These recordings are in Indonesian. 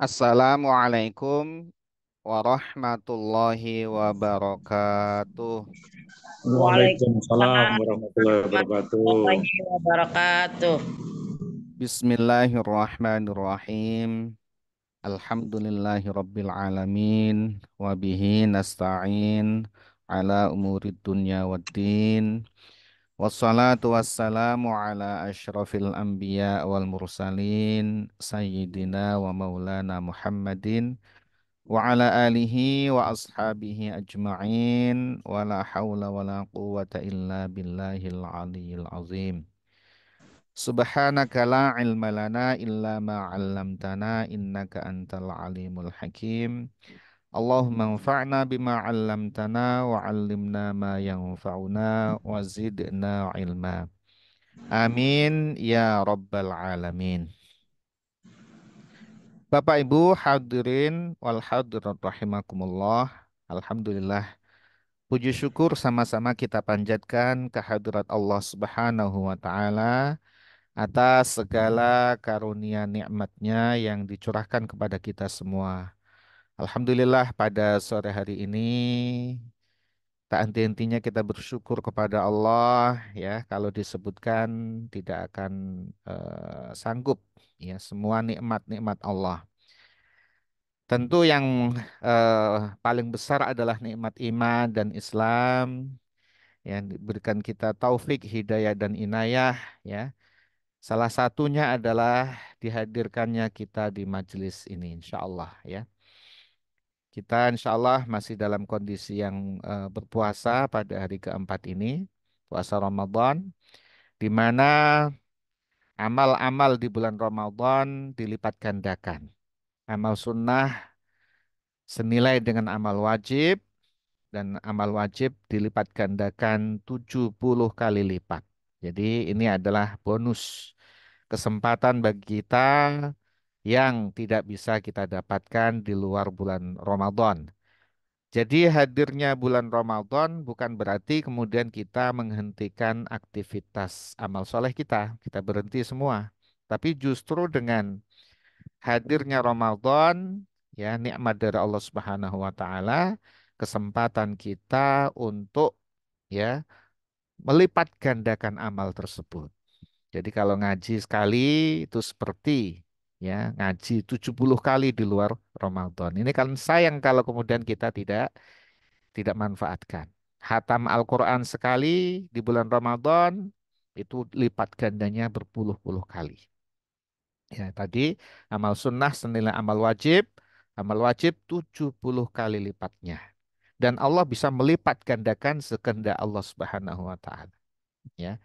Assalamualaikum warahmatullahi wabarakatuh. Waalaikumsalam warahmatullahi wabarakatuh. Bismillahirrahmanirrahim. Alhamdulillahi rabbil alamin wa bihi nasta'in ala umuri dunya waddin. والصلاة والسلام على أشرف الأنبياء والمرسلين سيدنا ومولانا محمد وعلى آله وأصحابه أجمعين ولا حول ولا قوة إلا بالله العلي العظيم سبحانك لا علم لنا إلا ما علمتنا إنك أنت العليم الحكيم Allahumma anfa'na bima 'allamtana wa 'allimna ma yanfa'una wa zidna ilma. Amin ya rabbal alamin. Bapak Ibu hadirin wal hadirat rahimakumullah. Alhamdulillah puji syukur sama-sama kita panjatkan kehadirat Allah Subhanahu wa taala atas segala karunia nikmatnya yang dicurahkan kepada kita semua. Alhamdulillah pada sore hari ini tak henti-hentinya kita bersyukur kepada Allah ya kalau disebutkan tidak akan uh, sanggup ya semua nikmat-nikmat Allah. Tentu yang uh, paling besar adalah nikmat iman dan Islam yang diberikan kita taufik, hidayah dan inayah ya. Salah satunya adalah dihadirkannya kita di majelis ini insya Allah ya. Kita insya Allah masih dalam kondisi yang uh, berpuasa pada hari keempat ini, puasa Ramadan, di mana amal-amal di bulan Ramadan dilipat gandakan. Amal sunnah senilai dengan amal wajib, dan amal wajib dilipat gandakan 70 kali lipat. Jadi ini adalah bonus kesempatan bagi kita yang tidak bisa kita dapatkan di luar bulan Ramadan. Jadi hadirnya bulan Ramadan bukan berarti kemudian kita menghentikan aktivitas amal soleh kita. Kita berhenti semua. Tapi justru dengan hadirnya Ramadan, ya nikmat dari Allah Subhanahu wa taala, kesempatan kita untuk ya melipat gandakan amal tersebut. Jadi kalau ngaji sekali itu seperti ya ngaji 70 kali di luar Ramadan. Ini kan sayang kalau kemudian kita tidak tidak manfaatkan. Hatam Al-Qur'an sekali di bulan Ramadan itu lipat gandanya berpuluh-puluh kali. Ya, tadi amal sunnah senilai amal wajib, amal wajib 70 kali lipatnya. Dan Allah bisa melipat gandakan sekendak Allah Subhanahu wa taala. Ya.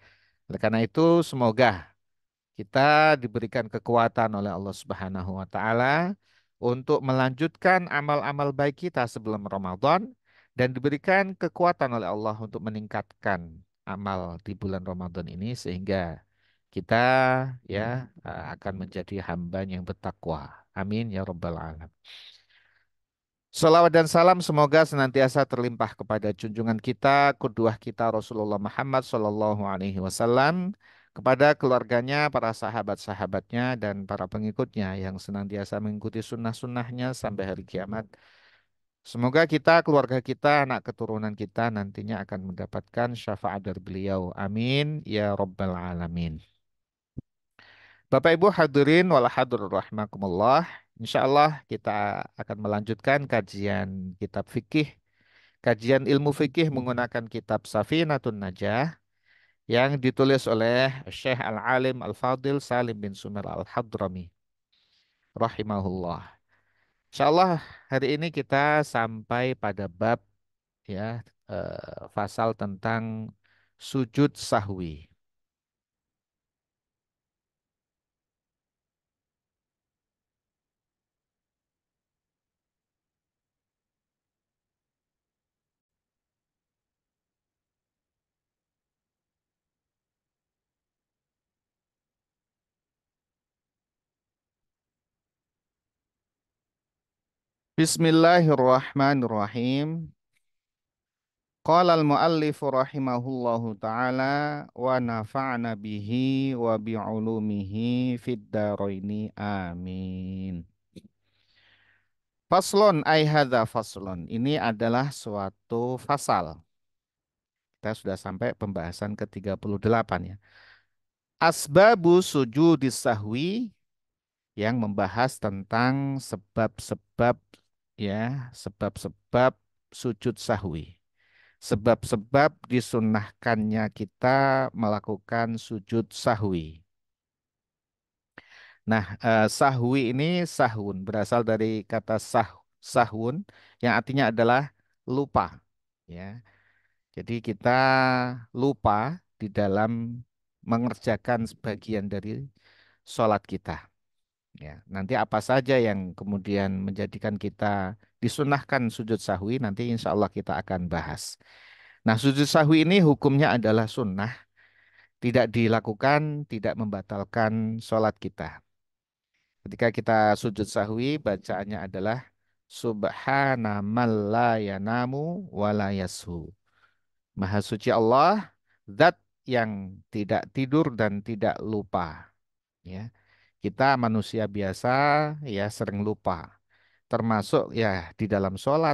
Oleh karena itu semoga kita diberikan kekuatan oleh Allah Subhanahu wa taala untuk melanjutkan amal-amal baik kita sebelum Ramadan dan diberikan kekuatan oleh Allah untuk meningkatkan amal di bulan Ramadan ini sehingga kita ya eh, akan menjadi hamba yang bertakwa. Amin ya rabbal alamin. Salawat dan salam semoga senantiasa terlimpah kepada junjungan kita, kedua kita Rasulullah Muhammad Shallallahu Alaihi Wasallam kepada keluarganya, para sahabat-sahabatnya, dan para pengikutnya yang senantiasa mengikuti sunnah-sunnahnya sampai hari kiamat. Semoga kita, keluarga kita, anak keturunan kita nantinya akan mendapatkan syafaat dari beliau. Amin. Ya Rabbal Alamin. Bapak Ibu hadirin wal hadur rahmakumullah. allah kita akan melanjutkan kajian kitab fikih. Kajian ilmu fikih menggunakan kitab Safinatun Najah yang ditulis oleh Syekh Al-Alim Al-Fadil Salim bin Sumer Al-Hadrami rahimahullah. Insyaallah hari ini kita sampai pada bab ya eh, fasal tentang sujud sahwi. Bismillahirrahmanirrahim. Qala al muallif rahimahullahu ta'ala wa nafa'na bihi wa ulumihi fid daraini amin. Faslon ai hadza faslon. Ini adalah suatu fasal. Kita sudah sampai pembahasan ke-38 ya. Asbabu sujudis sahwi yang membahas tentang sebab-sebab ya sebab-sebab sujud sahwi. Sebab-sebab disunahkannya kita melakukan sujud sahwi. Nah, eh, sahwi ini sahun berasal dari kata sah sahun yang artinya adalah lupa, ya. Jadi kita lupa di dalam mengerjakan sebagian dari sholat kita. Ya, nanti apa saja yang kemudian menjadikan kita disunahkan sujud sahwi nanti insya Allah kita akan bahas. Nah sujud sahwi ini hukumnya adalah sunnah, tidak dilakukan, tidak membatalkan sholat kita. Ketika kita sujud sahwi bacaannya adalah Subhanamal ya yanamu wala Maha suci Allah, zat yang tidak tidur dan tidak lupa. Ya. Kita manusia biasa ya sering lupa. Termasuk ya di dalam sholat.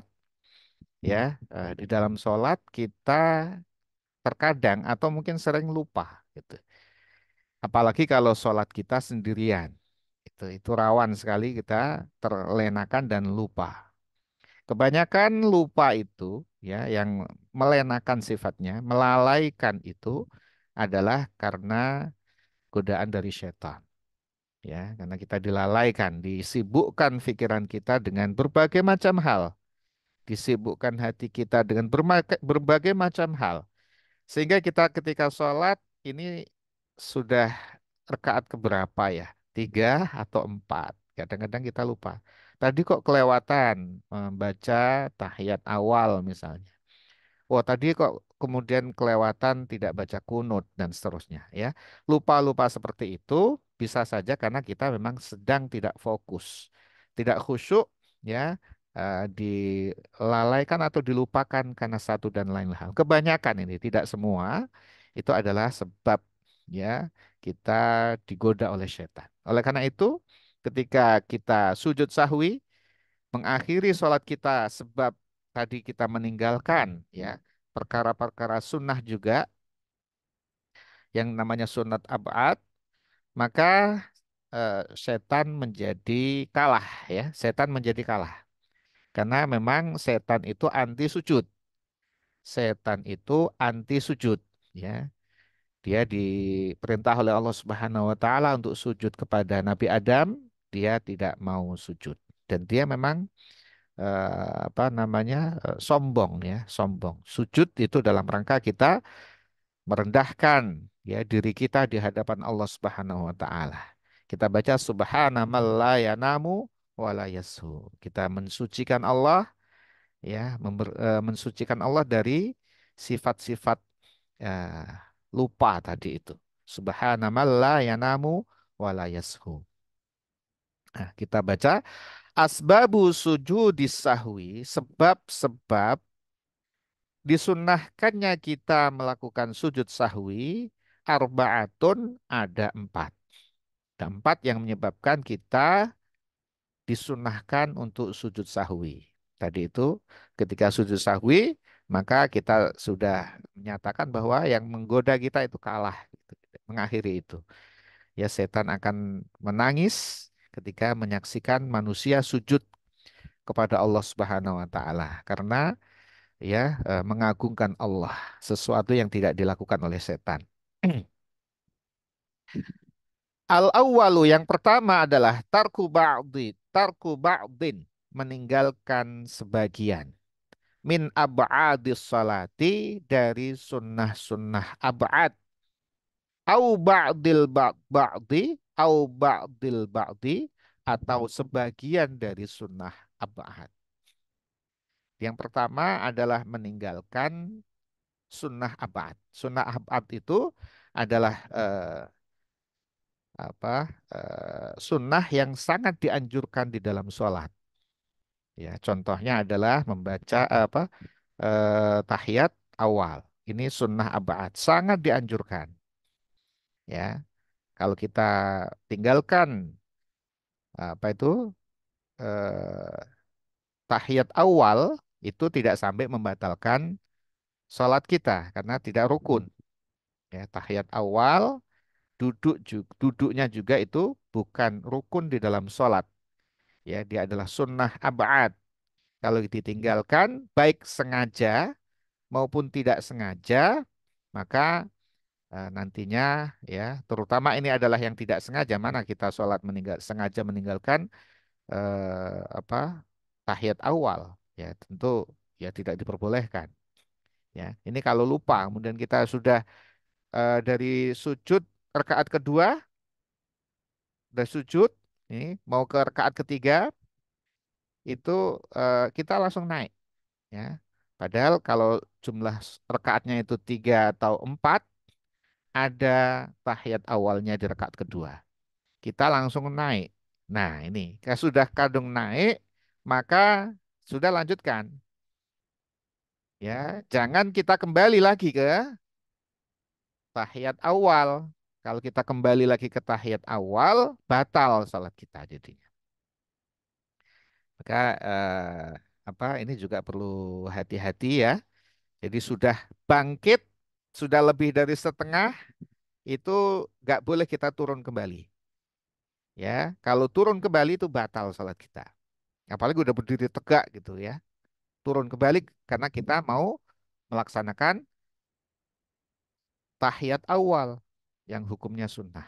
Ya, eh, di dalam sholat kita terkadang atau mungkin sering lupa gitu. Apalagi kalau sholat kita sendirian. Itu, itu rawan sekali kita terlenakan dan lupa. Kebanyakan lupa itu ya yang melenakan sifatnya, melalaikan itu adalah karena godaan dari setan ya karena kita dilalaikan disibukkan pikiran kita dengan berbagai macam hal disibukkan hati kita dengan berbagai macam hal sehingga kita ketika sholat ini sudah rekaat keberapa ya tiga atau empat kadang-kadang kita lupa tadi kok kelewatan membaca tahiyat awal misalnya oh tadi kok kemudian kelewatan tidak baca kunut dan seterusnya ya lupa-lupa seperti itu bisa saja karena kita memang sedang tidak fokus, tidak khusyuk, ya eh, dilalaikan atau dilupakan karena satu dan lain hal. Kebanyakan ini tidak semua itu adalah sebab ya kita digoda oleh setan. Oleh karena itu, ketika kita sujud sahwi mengakhiri sholat kita sebab tadi kita meninggalkan ya perkara-perkara sunnah juga yang namanya sunat abad maka eh, setan menjadi kalah ya, setan menjadi kalah. Karena memang setan itu anti sujud. Setan itu anti sujud ya. Dia diperintah oleh Allah Subhanahu wa taala untuk sujud kepada Nabi Adam, dia tidak mau sujud dan dia memang eh, apa namanya? Eh, sombong ya, sombong. Sujud itu dalam rangka kita merendahkan ya diri kita di hadapan Allah Subhanahu wa taala. Kita baca wala walayasu. Kita mensucikan Allah ya member, uh, mensucikan Allah dari sifat-sifat uh, lupa tadi itu. Subhanamallahayanamu walayasu. Nah, kita baca asbabu sujudi sahwi sebab-sebab disunahkannya kita melakukan sujud sahwi arbaatun ada empat. Ada empat yang menyebabkan kita disunahkan untuk sujud sahwi. Tadi itu ketika sujud sahwi maka kita sudah menyatakan bahwa yang menggoda kita itu kalah, gitu, mengakhiri itu. Ya setan akan menangis ketika menyaksikan manusia sujud kepada Allah Subhanahu wa taala karena ya eh, mengagungkan Allah, sesuatu yang tidak dilakukan oleh setan. Al awalu yang pertama adalah tarku ba'di, tarku ba'din, meninggalkan sebagian min ab'adis salati dari sunnah-sunnah ab'ad au ba'dil ba'di au ba'dil ba'di atau sebagian dari sunnah ab'ad yang pertama adalah meninggalkan sunnah abad. Sunnah abad itu adalah eh, apa eh, sunnah yang sangat dianjurkan di dalam sholat. Ya, contohnya adalah membaca eh, apa eh, tahiyat awal. Ini sunnah abad sangat dianjurkan. Ya, kalau kita tinggalkan apa itu eh, tahiyat awal itu tidak sampai membatalkan sholat kita karena tidak rukun. Ya, tahiyat awal duduk duduknya juga itu bukan rukun di dalam sholat. Ya, dia adalah sunnah abad. Kalau ditinggalkan baik sengaja maupun tidak sengaja, maka e, nantinya ya terutama ini adalah yang tidak sengaja mana kita sholat meninggal sengaja meninggalkan eh, apa tahiyat awal ya tentu ya tidak diperbolehkan. Ya, ini kalau lupa, kemudian kita sudah uh, dari sujud rakaat kedua, dari sujud, ini mau ke rakaat ketiga, itu uh, kita langsung naik. Ya, padahal kalau jumlah rekaatnya itu tiga atau empat, ada tahiyat awalnya di rekaat kedua. Kita langsung naik. Nah ini, sudah kadung naik, maka sudah lanjutkan. Ya, jangan kita kembali lagi ke tahiyat awal. Kalau kita kembali lagi ke tahiyat awal, batal salat kita jadinya. Maka eh, apa ini juga perlu hati-hati ya. Jadi sudah bangkit, sudah lebih dari setengah, itu nggak boleh kita turun kembali. Ya, kalau turun kembali itu batal salat kita apalagi udah berdiri tegak gitu ya turun ke balik karena kita mau melaksanakan tahiyat awal yang hukumnya sunnah.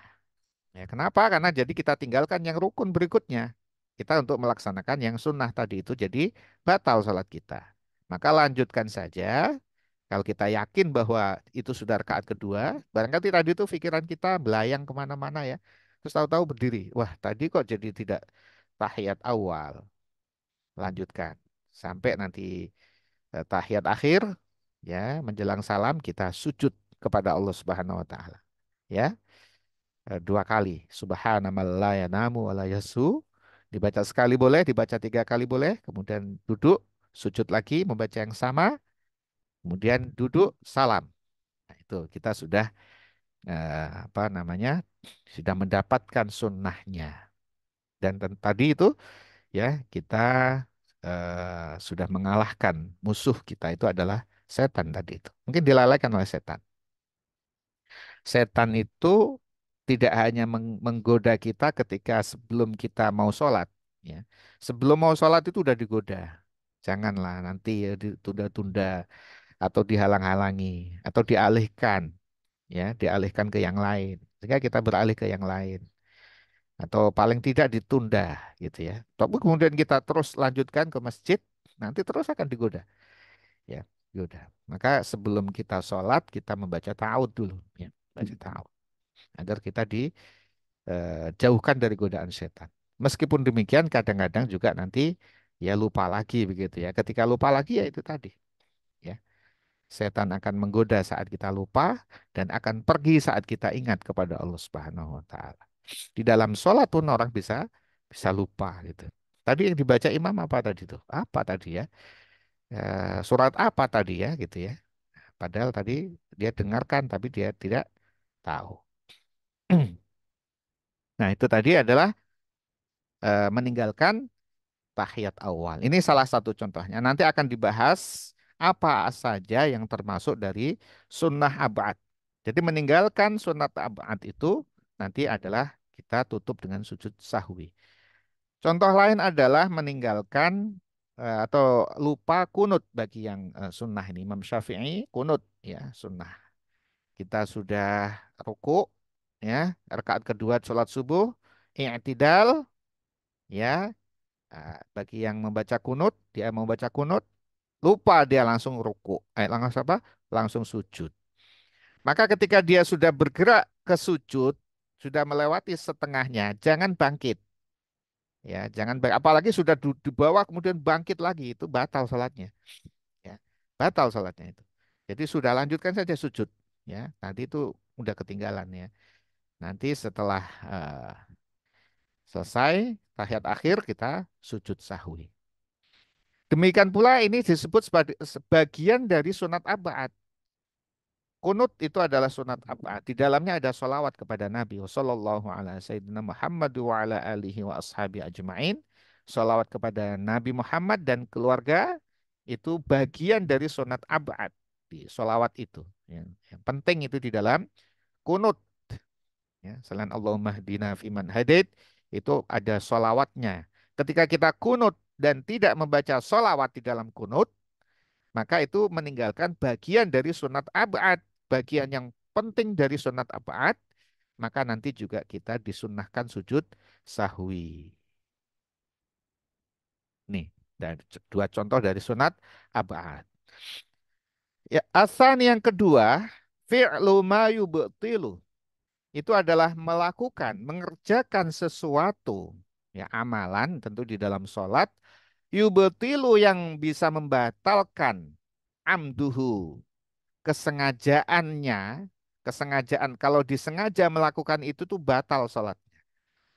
Ya, kenapa? Karena jadi kita tinggalkan yang rukun berikutnya. Kita untuk melaksanakan yang sunnah tadi itu jadi batal sholat kita. Maka lanjutkan saja. Kalau kita yakin bahwa itu sudah rakaat kedua, barangkali tadi itu pikiran kita belayang kemana-mana ya. Terus tahu-tahu berdiri. Wah, tadi kok jadi tidak tahiyat awal lanjutkan sampai nanti eh, tahiyat akhir ya menjelang salam kita sujud kepada Allah Subhanahu wa taala. Ya. Eh, dua kali wa namu yasu dibaca sekali boleh, dibaca tiga kali boleh, kemudian duduk, sujud lagi membaca yang sama, kemudian duduk salam. Nah, itu kita sudah eh, apa namanya? sudah mendapatkan sunnahnya. Dan tadi itu ya kita uh, sudah mengalahkan musuh kita itu adalah setan tadi itu. Mungkin dilalaikan oleh setan. Setan itu tidak hanya menggoda kita ketika sebelum kita mau sholat. Ya. Sebelum mau sholat itu sudah digoda. Janganlah nanti ya, ditunda-tunda atau dihalang-halangi atau dialihkan ya dialihkan ke yang lain sehingga kita beralih ke yang lain atau paling tidak ditunda gitu ya. Tapi kemudian kita terus lanjutkan ke masjid, nanti terus akan digoda. Ya, goda. Maka sebelum kita sholat kita membaca ta'awud dulu ya, baca hmm. ta'awud agar kita dijauhkan eh, jauhkan dari godaan setan. Meskipun demikian kadang-kadang juga nanti ya lupa lagi begitu ya. Ketika lupa lagi ya itu tadi. Ya. Setan akan menggoda saat kita lupa dan akan pergi saat kita ingat kepada Allah Subhanahu wa taala. Di dalam sholat pun orang bisa bisa lupa gitu. Tadi yang dibaca imam apa tadi tuh? Apa tadi ya? E, surat apa tadi ya gitu ya? Padahal tadi dia dengarkan tapi dia tidak tahu. nah itu tadi adalah e, meninggalkan tahiyat awal. Ini salah satu contohnya. Nanti akan dibahas apa saja yang termasuk dari sunnah abad. Jadi meninggalkan sunnah abad itu nanti adalah kita tutup dengan sujud sahwi. Contoh lain adalah meninggalkan eh, atau lupa kunut bagi yang eh, sunnah ini Imam Syafi'i kunut ya sunnah kita sudah ruku ya rakaat kedua sholat subuh i'tidal ya eh, bagi yang membaca kunut dia membaca kunut lupa dia langsung ruku eh langsung apa langsung sujud maka ketika dia sudah bergerak ke sujud sudah melewati setengahnya, jangan bangkit. Ya, jangan bangkit. apalagi sudah di, bawah kemudian bangkit lagi itu batal salatnya. Ya, batal salatnya itu. Jadi sudah lanjutkan saja sujud ya. Nanti itu udah ketinggalan ya. Nanti setelah uh, selesai tahiyat akhir kita sujud sahwi. Demikian pula ini disebut sebagian dari sunat abad. Kunut itu adalah sunat apa? Di dalamnya ada solawat kepada Nabi Sallallahu alaihi sayyidina Muhammad wa ala alihi wa ashabi ajma'in. Solawat kepada Nabi Muhammad dan keluarga itu bagian dari sunat abad di solawat itu. Ya. Yang penting itu di dalam kunut. Ya. Selain Allahumma hdina fiman hadid, itu ada solawatnya. Ketika kita kunut dan tidak membaca solawat di dalam kunut, maka itu meninggalkan bagian dari sunat abad bagian yang penting dari sunat abad, maka nanti juga kita disunahkan sujud sahwi. Nih, dan dua contoh dari sunat abad. Ya, asan yang kedua, fi'lu ma yubtilu. Itu adalah melakukan, mengerjakan sesuatu, ya amalan tentu di dalam sholat, yubtilu yang bisa membatalkan amduhu kesengajaannya, kesengajaan kalau disengaja melakukan itu tuh batal sholatnya.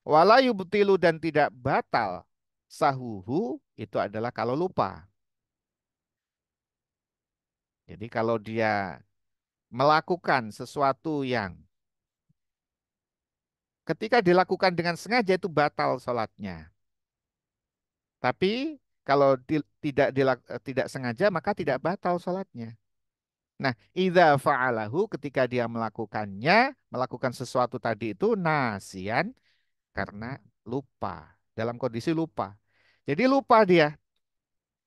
walau betilu dan tidak batal sahuhu itu adalah kalau lupa. Jadi kalau dia melakukan sesuatu yang ketika dilakukan dengan sengaja itu batal sholatnya. Tapi kalau tidak eh, tidak sengaja maka tidak batal sholatnya. Nah, idza fa'alahu ketika dia melakukannya, melakukan sesuatu tadi itu nasian karena lupa, dalam kondisi lupa. Jadi lupa dia.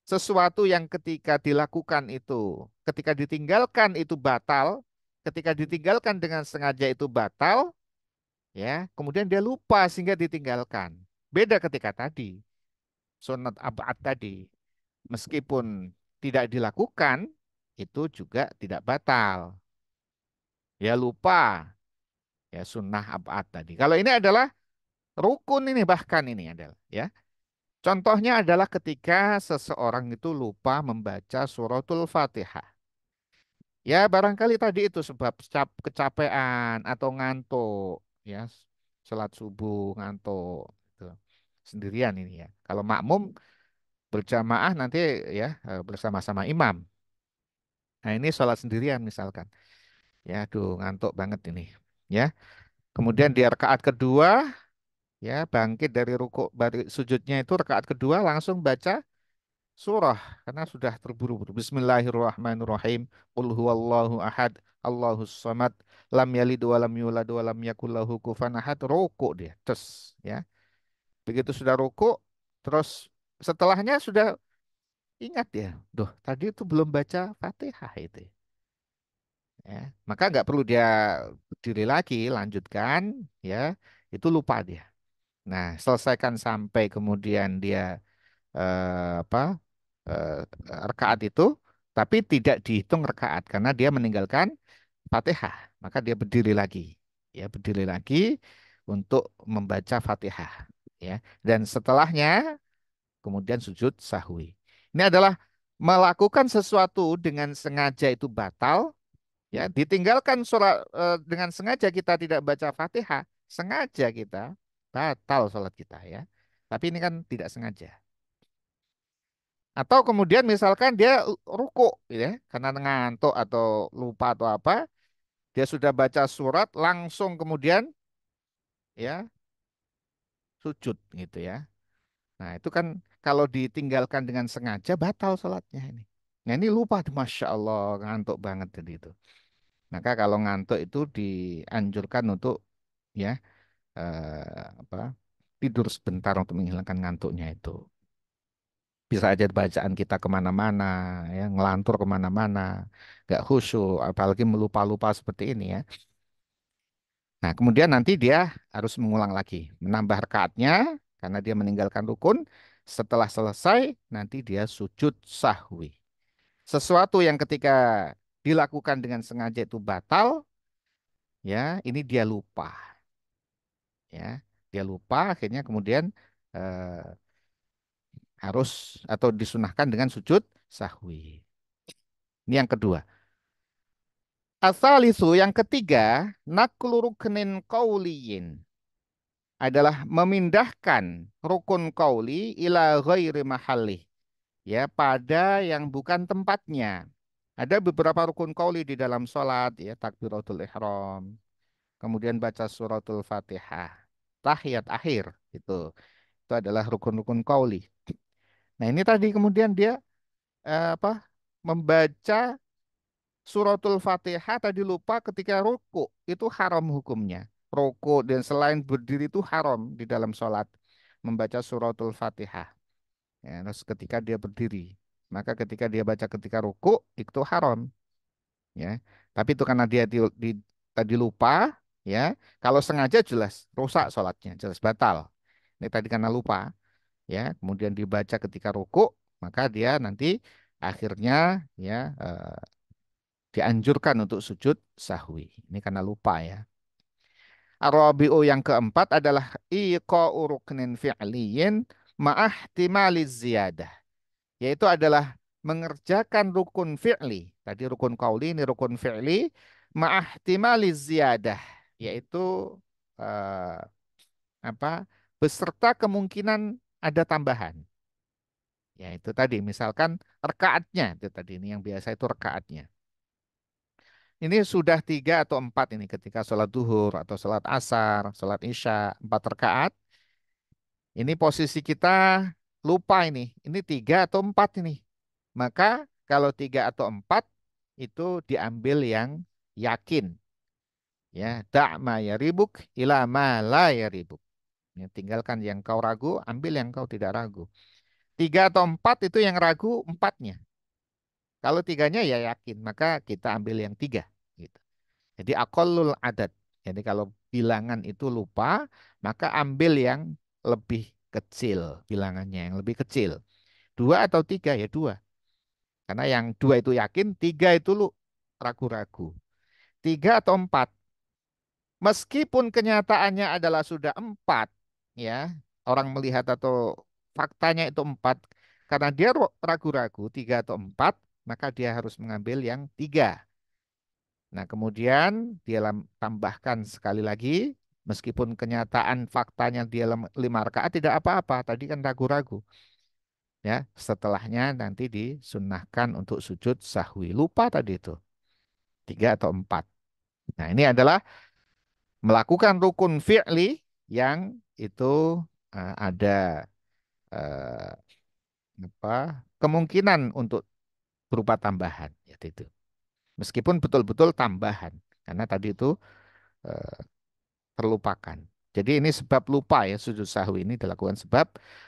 Sesuatu yang ketika dilakukan itu, ketika ditinggalkan itu batal, ketika ditinggalkan dengan sengaja itu batal, ya. Kemudian dia lupa sehingga ditinggalkan. Beda ketika tadi sunat abad tadi, meskipun tidak dilakukan, itu juga tidak batal. Ya lupa. Ya sunnah abad tadi. Kalau ini adalah rukun ini bahkan ini adalah ya. Contohnya adalah ketika seseorang itu lupa membaca suratul Fatihah. Ya barangkali tadi itu sebab kecapean atau ngantuk ya selat subuh ngantuk gitu. sendirian ini ya. Kalau makmum berjamaah nanti ya eh, bersama-sama imam Nah ini sholat sendirian misalkan. Ya, aduh ngantuk banget ini. Ya, kemudian di rakaat kedua, ya bangkit dari ruku dari sujudnya itu rakaat kedua langsung baca surah karena sudah terburu-buru. Bismillahirrahmanirrahim. Qul huwallahu ahad, Allahus samad, lam yalid wa lam yulad wa lam yakul lahu kufuwan ahad. Ruku dia. Terus ya. Begitu sudah ruku, terus setelahnya sudah ingat ya, doh tadi itu belum baca Fatihah itu. Ya, maka nggak perlu dia diri lagi, lanjutkan ya, itu lupa dia. Nah, selesaikan sampai kemudian dia eh, apa eh, rekaat itu, tapi tidak dihitung rekaat karena dia meninggalkan Fatihah, maka dia berdiri lagi. Ya, berdiri lagi untuk membaca Fatihah, ya. Dan setelahnya kemudian sujud sahwi. Ini adalah melakukan sesuatu dengan sengaja itu batal, ya ditinggalkan sholat eh, dengan sengaja kita tidak baca fatihah, sengaja kita batal sholat kita ya. Tapi ini kan tidak sengaja. Atau kemudian misalkan dia ruku, ya, karena ngantuk atau lupa atau apa, dia sudah baca surat langsung kemudian ya sujud gitu ya. Nah, itu kan kalau ditinggalkan dengan sengaja batal sholatnya ini. Nah ini lupa, masya Allah ngantuk banget tadi itu. Maka kalau ngantuk itu dianjurkan untuk ya eh, apa tidur sebentar untuk menghilangkan ngantuknya itu. Bisa aja bacaan kita kemana-mana, ya, ngelantur kemana-mana, nggak khusyuk, apalagi melupa-lupa seperti ini ya. Nah, kemudian nanti dia harus mengulang lagi, menambah rekatnya karena dia meninggalkan rukun setelah selesai, nanti dia sujud sahwi. Sesuatu yang ketika dilakukan dengan sengaja itu batal, ya ini dia lupa. Ya, dia lupa akhirnya kemudian eh, harus atau disunahkan dengan sujud sahwi. Ini yang kedua. Asal itu yang ketiga, naklu kauliin. kauliin adalah memindahkan rukun kauli ila ghairi mahalli ya pada yang bukan tempatnya. Ada beberapa rukun kauli di dalam sholat ya takbiratul ihram, kemudian baca suratul fatihah, tahiyat akhir itu itu adalah rukun-rukun kauli. Nah ini tadi kemudian dia eh, apa membaca suratul fatihah tadi lupa ketika ruku itu haram hukumnya rokok dan selain berdiri itu haram di dalam sholat membaca suratul fatihah ya, terus ketika dia berdiri maka ketika dia baca ketika ruku itu haram ya tapi itu karena dia di, di, tadi lupa ya kalau sengaja jelas rusak sholatnya jelas batal ini tadi karena lupa ya kemudian dibaca ketika ruku maka dia nanti akhirnya ya eh, dianjurkan untuk sujud sahwi ini karena lupa ya Arabi'u yang keempat adalah iqa'u ruknin fi'liyin ma'ahtimali ziyadah. Yaitu adalah mengerjakan rukun fi'li. Tadi rukun kauli ini rukun fi'li ma'ahtimali ziyadah. Yaitu uh, apa beserta kemungkinan ada tambahan. Ya itu tadi misalkan rekaatnya itu tadi ini yang biasa itu rekaatnya. Ini sudah tiga atau empat ini ketika sholat duhur atau sholat asar, sholat isya, empat terkaat. Ini posisi kita lupa ini. Ini tiga atau empat ini. Maka kalau tiga atau empat itu diambil yang yakin. Ya, tak maya ribuk ila ma la ribuk. Ya, tinggalkan yang kau ragu, ambil yang kau tidak ragu. Tiga atau empat itu yang ragu empatnya. Kalau tiganya ya yakin, maka kita ambil yang tiga. Gitu. Jadi akolul adat. Jadi kalau bilangan itu lupa, maka ambil yang lebih kecil bilangannya, yang lebih kecil. Dua atau tiga ya dua. Karena yang dua itu yakin, tiga itu lu ragu-ragu. Tiga atau empat. Meskipun kenyataannya adalah sudah empat, ya orang melihat atau faktanya itu empat, karena dia ragu-ragu tiga atau empat, maka dia harus mengambil yang tiga. Nah, kemudian dia tambahkan sekali lagi, meskipun kenyataan faktanya dia lima rakaat tidak apa-apa, tadi kan ragu-ragu. Ya, setelahnya nanti disunahkan untuk sujud sahwi. Lupa tadi itu. Tiga atau empat. Nah, ini adalah melakukan rukun fi'li yang itu uh, ada uh, apa kemungkinan untuk berupa tambahan yaitu itu. Meskipun betul-betul tambahan karena tadi itu e, terlupakan. Jadi ini sebab lupa ya sujud sahwi ini dilakukan sebab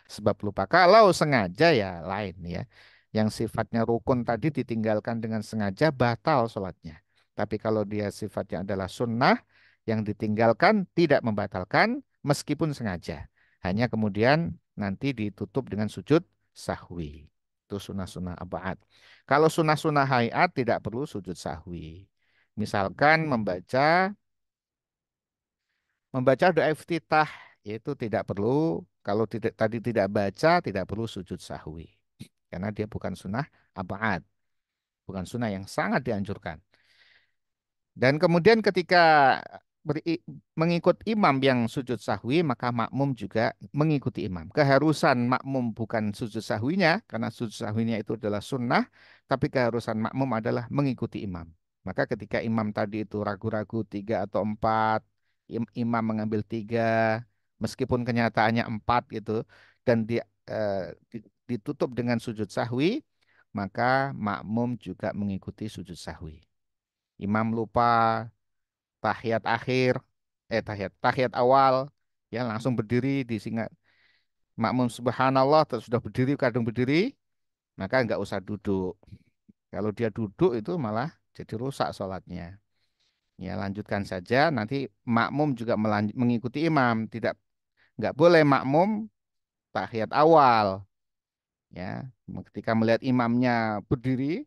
sebab lupa. Kalau sengaja ya lain ya. Yang sifatnya rukun tadi ditinggalkan dengan sengaja batal sholatnya. Tapi kalau dia sifatnya adalah sunnah yang ditinggalkan tidak membatalkan meskipun sengaja. Hanya kemudian nanti ditutup dengan sujud sahwi itu sunnah-sunnah abad. Kalau sunnah-sunnah hayat tidak perlu sujud sahwi. Misalkan hmm. membaca membaca doa iftitah itu tidak perlu kalau tidak tadi tidak baca tidak perlu sujud sahwi karena dia bukan sunnah abad bukan sunnah yang sangat dianjurkan dan kemudian ketika mengikut imam yang sujud sahwi, maka makmum juga mengikuti imam. Keharusan makmum bukan sujud sahwinya, karena sujud sahwinya itu adalah sunnah, tapi keharusan makmum adalah mengikuti imam. Maka ketika imam tadi itu ragu-ragu tiga atau empat, imam mengambil tiga, meskipun kenyataannya empat gitu, dan di, eh, ditutup dengan sujud sahwi, maka makmum juga mengikuti sujud sahwi. Imam lupa tahiyat akhir, eh tahiyat, tahiyat awal, ya langsung berdiri di singa makmum subhanallah terus sudah berdiri kadung berdiri maka nggak usah duduk kalau dia duduk itu malah jadi rusak sholatnya ya lanjutkan saja nanti makmum juga melanjut, mengikuti imam tidak nggak boleh makmum tahiyat awal ya ketika melihat imamnya berdiri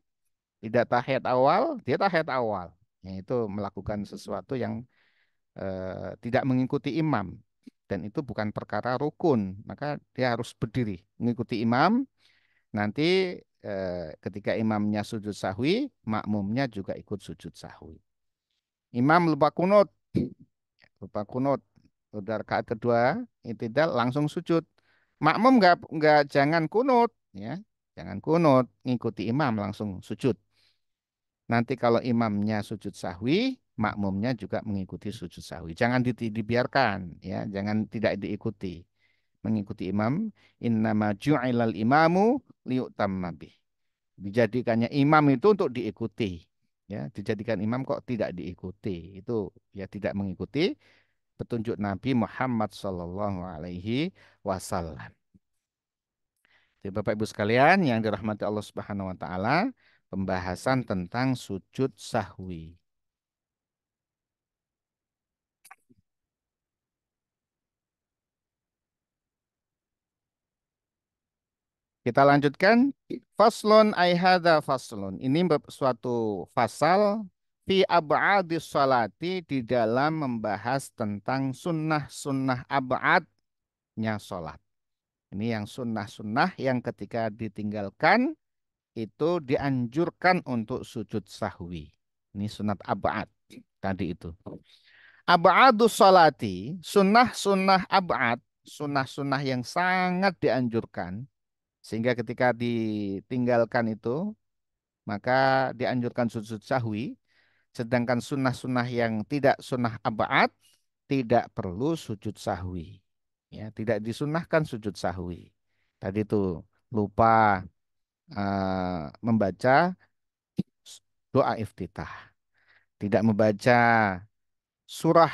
tidak tahiyat awal dia tahiyat awal yaitu melakukan sesuatu yang eh, tidak mengikuti imam dan itu bukan perkara rukun maka dia harus berdiri mengikuti imam nanti eh, ketika imamnya sujud sahwi makmumnya juga ikut sujud sahwi imam lupa kunut lupa kunut udah rakaat kedua tidak langsung sujud makmum nggak nggak jangan kunut ya jangan kunut ngikuti imam langsung sujud Nanti kalau imamnya sujud sahwi, makmumnya juga mengikuti sujud sahwi. Jangan di, dibiarkan, ya, jangan tidak diikuti. Mengikuti imam, innama ju'ilal imamu liyutamma Dijadikannya imam itu untuk diikuti. Ya, dijadikan imam kok tidak diikuti. Itu ya tidak mengikuti petunjuk Nabi Muhammad Shallallahu alaihi wasallam. Bapak Ibu sekalian yang dirahmati Allah Subhanahu wa taala, pembahasan tentang sujud sahwi. Kita lanjutkan faslon aihada faslon. Ini suatu fasal fi ab'adis salati di dalam membahas tentang sunnah-sunnah ab'adnya sholat. Ini yang sunnah-sunnah yang ketika ditinggalkan itu dianjurkan untuk sujud sahwi. Ini sunat abad tadi itu. abadus salati, sunnah-sunnah abad, sunnah-sunnah yang sangat dianjurkan. Sehingga ketika ditinggalkan itu, maka dianjurkan sujud sahwi. Sedangkan sunnah-sunnah yang tidak sunnah abad, tidak perlu sujud sahwi. Ya, tidak disunahkan sujud sahwi. Tadi itu lupa Eh, membaca doa iftitah. Tidak membaca surah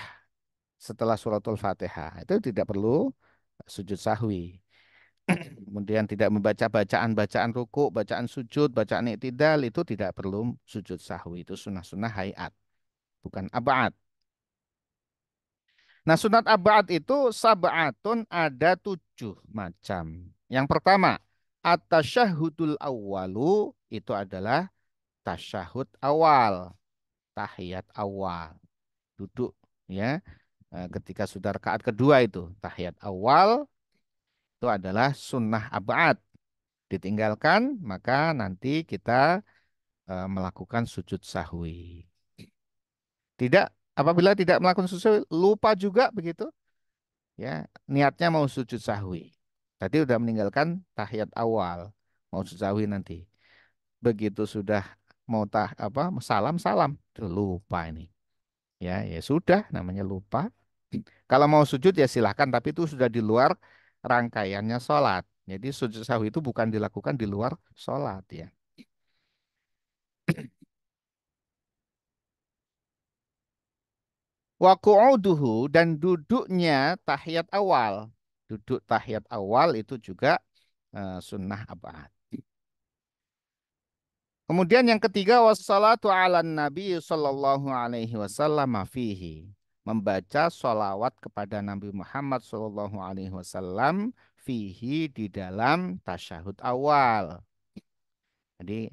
setelah suratul Fatihah. Itu tidak perlu sujud sahwi. Kemudian tidak membaca bacaan-bacaan ruku, bacaan sujud, bacaan iktidal itu tidak perlu sujud sahwi. Itu sunnah-sunnah hayat, bukan abad. Nah sunat abad itu sabatun ada tujuh macam. Yang pertama, At-tasyahudul awalu itu adalah tasyahud awal, tahiyat awal. Duduk ya. Eh, ketika sudah rakaat kedua itu, tahiyat awal itu adalah sunnah abad. Ditinggalkan maka nanti kita eh, melakukan sujud sahwi. Tidak apabila tidak melakukan sujud lupa juga begitu. Ya, niatnya mau sujud sahwi. Tadi sudah meninggalkan tahiyat awal, mau sejauhi nanti. Begitu sudah mau tah apa salam salam lupa ini. Ya, ya sudah namanya lupa. Kalau mau sujud ya silahkan, tapi itu sudah di luar rangkaiannya sholat. Jadi sujud sahwi itu bukan dilakukan di luar sholat ya. Waku'uduhu dan duduknya tahiyat awal duduk tahiyat awal itu juga eh, sunnah abad. Kemudian yang ketiga wassalatu ala nabi sallallahu alaihi wasallam fihi membaca sholawat kepada Nabi Muhammad sallallahu alaihi wasallam fihi di dalam tasyahud awal. Jadi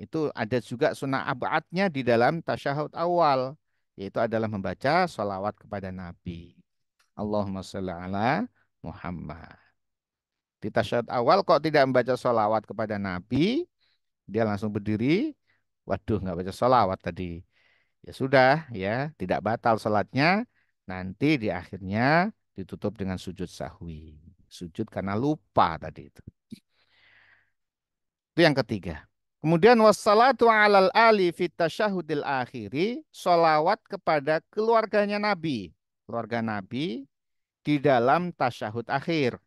itu ada juga sunnah abadnya di dalam tasyahud awal yaitu adalah membaca sholawat kepada Nabi. Allahumma sholli ala Muhammad. Di tasyahud awal kok tidak membaca sholawat kepada Nabi, dia langsung berdiri. Waduh, nggak baca sholawat tadi. Ya sudah, ya tidak batal sholatnya. Nanti di akhirnya ditutup dengan sujud sahwi. Sujud karena lupa tadi itu. Itu yang ketiga. Kemudian wassalatu alal ali fitasyahudil akhiri, solawat kepada keluarganya Nabi. Keluarga Nabi di dalam tasyahud akhir.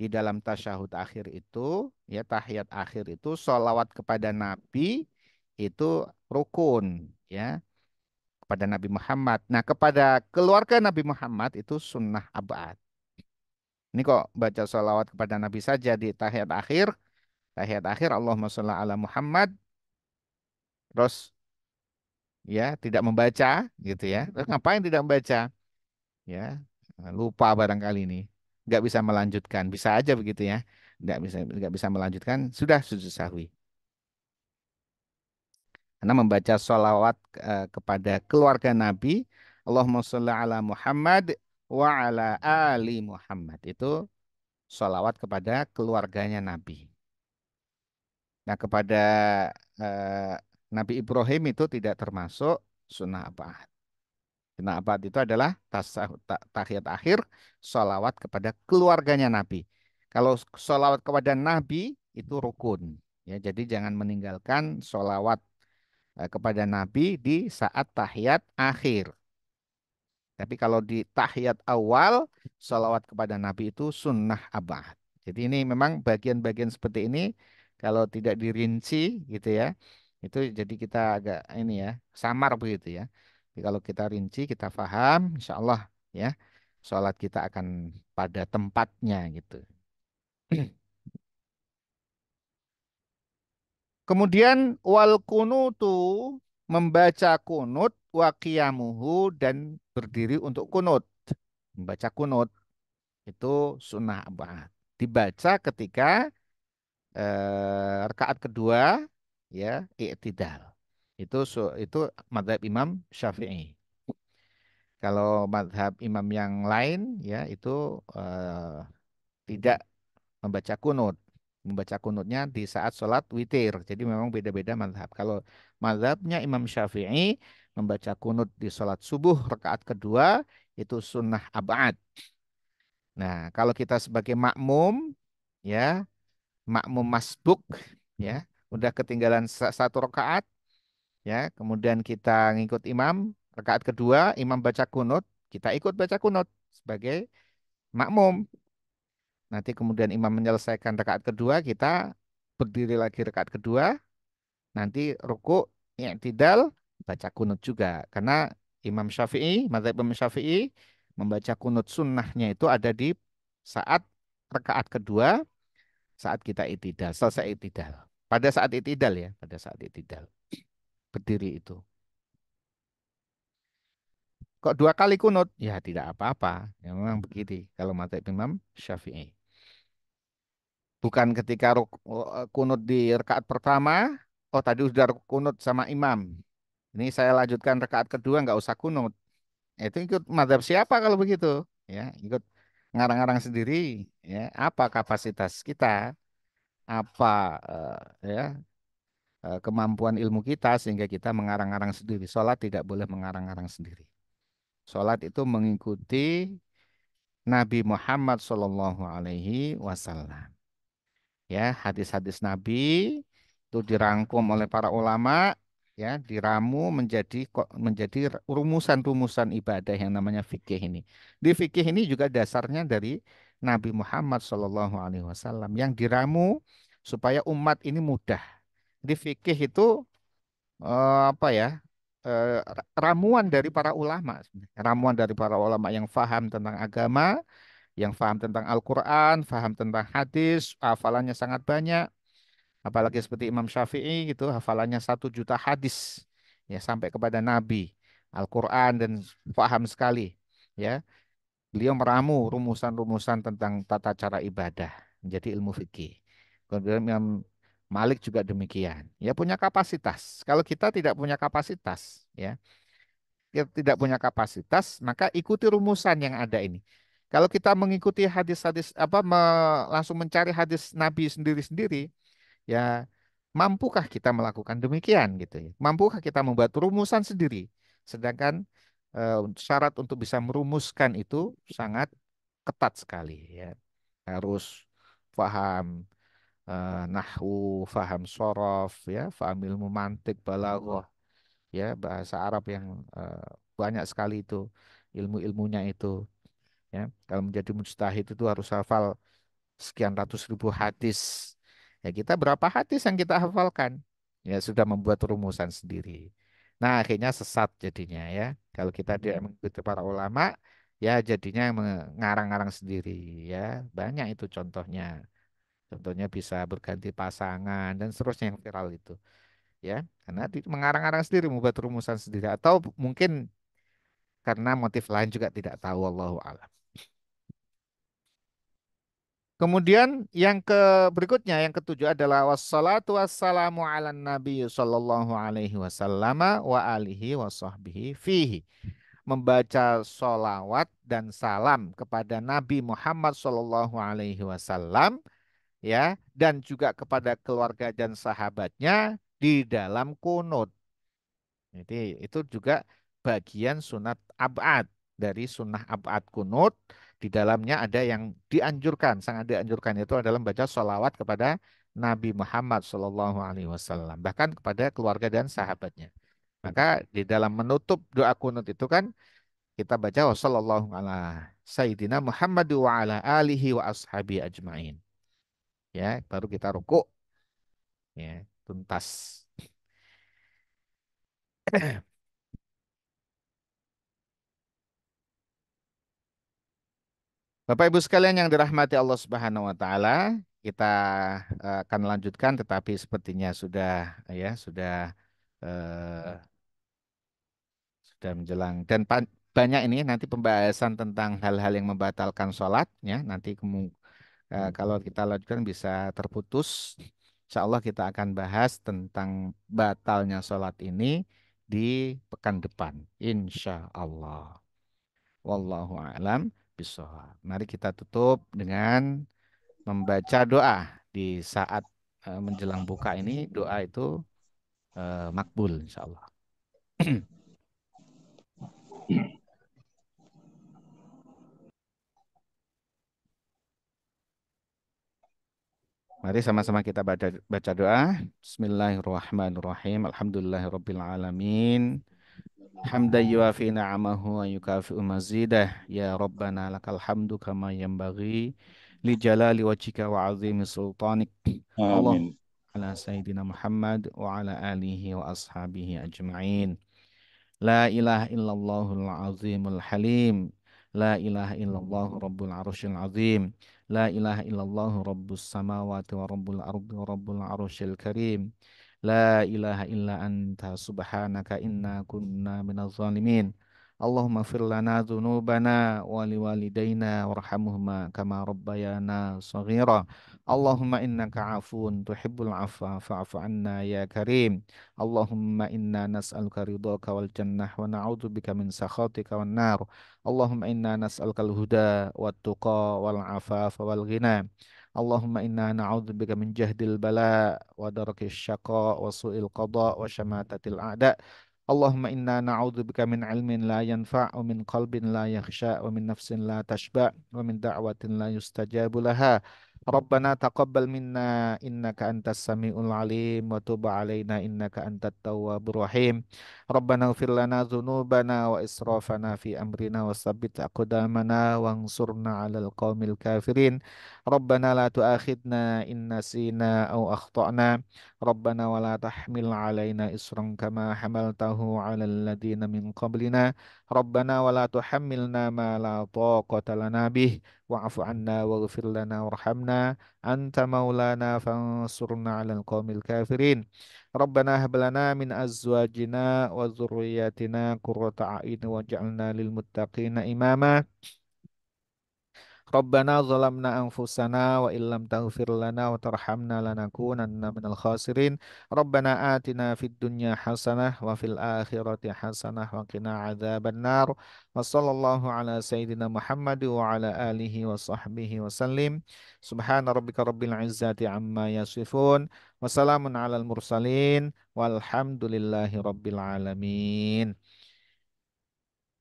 Di dalam tasyahud akhir itu, ya tahiyat akhir itu sholawat kepada Nabi itu rukun, ya kepada Nabi Muhammad. Nah, kepada keluarga Nabi Muhammad itu sunnah abad. Ini kok baca sholawat kepada Nabi saja di tahiyat akhir. Tahiyat akhir Allahumma sholli ala Muhammad. Terus ya tidak membaca gitu ya. Terus ngapain tidak membaca? Ya, lupa barangkali ini nggak bisa melanjutkan bisa aja begitu ya nggak bisa nggak bisa melanjutkan sudah sujud sahwi karena membaca sholawat eh, kepada keluarga Nabi Allahumma sholli ala Muhammad wa ala ali Muhammad itu sholawat kepada keluarganya Nabi nah kepada eh, Nabi Ibrahim itu tidak termasuk sunnah apa Nabat itu adalah tahiyat akhir sholawat kepada keluarganya Nabi. Kalau sholawat kepada Nabi itu rukun. Ya, jadi jangan meninggalkan sholawat eh, kepada Nabi di saat tahiyat akhir. Tapi kalau di tahiyat awal, sholawat kepada Nabi itu sunnah abad. Jadi ini memang bagian-bagian seperti ini kalau tidak dirinci gitu ya, itu jadi kita agak ini ya samar begitu ya. Jadi kalau kita rinci, kita paham, insya Allah ya, sholat kita akan pada tempatnya gitu. Kemudian wal kunutu membaca kunut wakiyamuhu dan berdiri untuk kunut. Membaca kunut itu sunnah abad. Dibaca ketika eh, rakaat kedua ya iktidal. Itu itu madhab Imam Syafi'i. Kalau madhab imam yang lain ya itu uh, tidak membaca kunut. Membaca kunutnya di saat sholat witir. Jadi memang beda-beda madhab. Kalau madhabnya Imam Syafi'i membaca kunut di sholat subuh rakaat kedua itu sunnah abad. Nah kalau kita sebagai makmum ya makmum masbuk ya udah ketinggalan satu rakaat ya kemudian kita ngikut imam rakaat kedua imam baca kunut kita ikut baca kunut sebagai makmum nanti kemudian imam menyelesaikan rakaat kedua kita berdiri lagi rakaat kedua nanti ruku ya baca kunut juga karena Imam Syafi'i madzhab Imam Syafi'i membaca kunut sunnahnya itu ada di saat rekaat kedua saat kita itidal selesai itidal pada saat itidal ya pada saat itidal berdiri itu. Kok dua kali kunut? Ya tidak apa-apa. Ya, memang begitu kalau mata Imam Syafi'i. Bukan ketika eh, kunut di rekaat pertama, oh tadi sudah kunut sama imam. Ini saya lanjutkan rekaat kedua nggak usah kunut. Ya, itu ikut madhab siapa kalau begitu? Ya, ikut ngarang-ngarang sendiri. Ya, apa kapasitas kita? Apa uh, ya Eh, kemampuan ilmu kita sehingga kita mengarang-arang sendiri. Sholat tidak boleh mengarang-arang sendiri. Sholat itu mengikuti Nabi Muhammad Shallallahu Alaihi Wasallam. Ya, hadis-hadis Nabi itu dirangkum oleh para ulama, ya, diramu menjadi menjadi rumusan-rumusan ibadah yang namanya fikih ini. Di fikih ini juga dasarnya dari Nabi Muhammad Shallallahu Alaihi Wasallam yang diramu supaya umat ini mudah di fikih itu eh, apa ya eh, ramuan dari para ulama, ramuan dari para ulama yang faham tentang agama, yang faham tentang Al-Quran, faham tentang hadis, hafalannya sangat banyak. Apalagi seperti Imam Syafi'i gitu, hafalannya satu juta hadis ya sampai kepada Nabi, Al-Quran dan faham sekali ya. Beliau meramu rumusan-rumusan tentang tata cara ibadah, menjadi ilmu fikih. Kemudian Imam Malik juga demikian. Ya punya kapasitas. Kalau kita tidak punya kapasitas, ya kita ya, tidak punya kapasitas, maka ikuti rumusan yang ada ini. Kalau kita mengikuti hadis-hadis apa me, langsung mencari hadis Nabi sendiri-sendiri, ya mampukah kita melakukan demikian gitu ya? Mampukah kita membuat rumusan sendiri? Sedangkan eh, syarat untuk bisa merumuskan itu sangat ketat sekali ya. Harus paham uh, nahwu, faham sorof, ya, faham ilmu mantik, balaghah, ya bahasa Arab yang uh, banyak sekali itu ilmu-ilmunya itu. Ya, kalau menjadi mujtahid itu harus hafal sekian ratus ribu hadis. Ya kita berapa hadis yang kita hafalkan? Ya sudah membuat rumusan sendiri. Nah akhirnya sesat jadinya ya. Kalau kita tidak hmm. mengikuti para ulama, ya jadinya mengarang-arang sendiri ya. Banyak itu contohnya. Contohnya bisa berganti pasangan dan seterusnya yang viral itu. Ya, karena mengarang-arang sendiri, membuat rumusan sendiri atau mungkin karena motif lain juga tidak tahu Allah alam. Kemudian yang ke berikutnya yang ketujuh adalah wassalatu wassalamu ala nabi sallallahu alaihi wasallam wa alihi wa sahbihi fihi. Membaca solawat dan salam kepada Nabi Muhammad sallallahu alaihi wasallam ya dan juga kepada keluarga dan sahabatnya di dalam kunut. Jadi itu juga bagian sunat abad dari sunnah abad kunut di dalamnya ada yang dianjurkan sangat dianjurkan itu adalah membaca sholawat kepada Nabi Muhammad Shallallahu Alaihi Wasallam bahkan kepada keluarga dan sahabatnya maka di dalam menutup doa kunut itu kan kita baca warahmatullahi wabarakatuh sayyidina Muhammad wa ala alihi wa ashabi ajmain ya baru kita rukuk ya tuntas Bapak Ibu sekalian yang dirahmati Allah Subhanahu wa taala, kita eh, akan lanjutkan tetapi sepertinya sudah ya sudah eh, sudah menjelang dan banyak ini nanti pembahasan tentang hal-hal yang membatalkan sholat ya nanti Eh, hmm. kalau kita lanjutkan bisa terputus. Insya Allah kita akan bahas tentang batalnya sholat ini di pekan depan. Insya Allah. Wallahu a'lam bishawab. Mari kita tutup dengan membaca doa di saat eh, menjelang buka ini doa itu eh, makbul insya Allah. Mari sama-sama kita baca, baca doa. Bismillahirrahmanirrahim. Alhamdulillahirrabbilalamin. alamin. Hamdan yuafi na'amahu wa yukafi'u mazidah. Ya Rabbana lakal hamdu kama bagi. li jalali wajika wa 'azimi sultanik. Amin. Ala sayyidina Muhammad wa ala alihi wa ashabihi ajma'in. La ilaha illallahul azimul halim. La ilaha illallah rabbul arsyil azim. La ilaha illallah rabbus samawati wa rabbul ardi wa rabbul arsyil karim. La ilaha illa anta subhanaka inna kunna minaz zalimin. Allahumma fir lana dhunubana wa liwalidayna warhamhuma kama rabbayana saghira. Allahumma innaka afun tuhibbul afwa fa'fu anna ya karim. Allahumma inna nas'aluka ridhaka wal jannah wa na'udzu bika min sakhatika wan nar. Allahumma inna nas'aluka al-huda wat tuqa wal afafa wal ghina. اللهم إنا نعوذ بك من جهد البلاء ودرك الشقاء وسوء القضاء وشماتة الأعداء Allahumma inna na'udzubika min ilmin la yanfa' wa min qalbin la yakhsha wa min nafsin la tashba' wa min da'watin la yustajabu laha. Rabbana taqabbal minna innaka antas samiul alim wa tub alaina innaka antat tawwabur rahim. Rabbana ighfir lana dzunubana wa israfana fi amrina wa tsabbit aqdamana ansurna 'alal qaumil kafirin. Rabbana la tu'akhidna in nasina aw akhtana ربنا ولا تحمل علينا إسرا كما حملته على الذين من قبلنا ربنا ولا تحملنا ما لا طاقة لنا به واعف عنا واغفر لنا وارحمنا أنت مولانا فانصرنا على القوم الكافرين ربنا هب لنا من أزواجنا وذرياتنا قرة أعين واجعلنا للمتقين إماما ربنا ظلمنا أنفسنا وإن لم تغفر لنا وترحمنا لنكونن من الخاسرين ربنا آتنا في الدنيا حسنة وفي الآخرة حسنة وقنا عذاب النار وصلى الله على سيدنا محمد وعلى آله وصحبه وسلم سبحان ربك رب العزة عما يصفون وسلام على المرسلين والحمد لله رب العالمين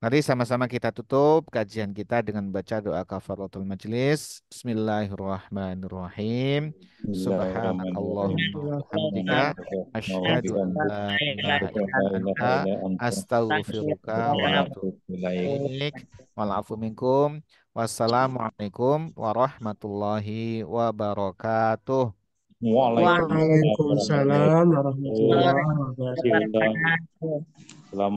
Mari sama-sama kita tutup kajian kita dengan baca doa kafaratul majlis. Bismillahirrahmanirrahim. Subhanakallahumma hamdika asyhadu an la ilaha illa astaghfiruka wa atubu ilaik. minkum. Wassalamualaikum warahmatullahi wabarakatuh. Waalaikumsalam warahmatullahi wabarakatuh.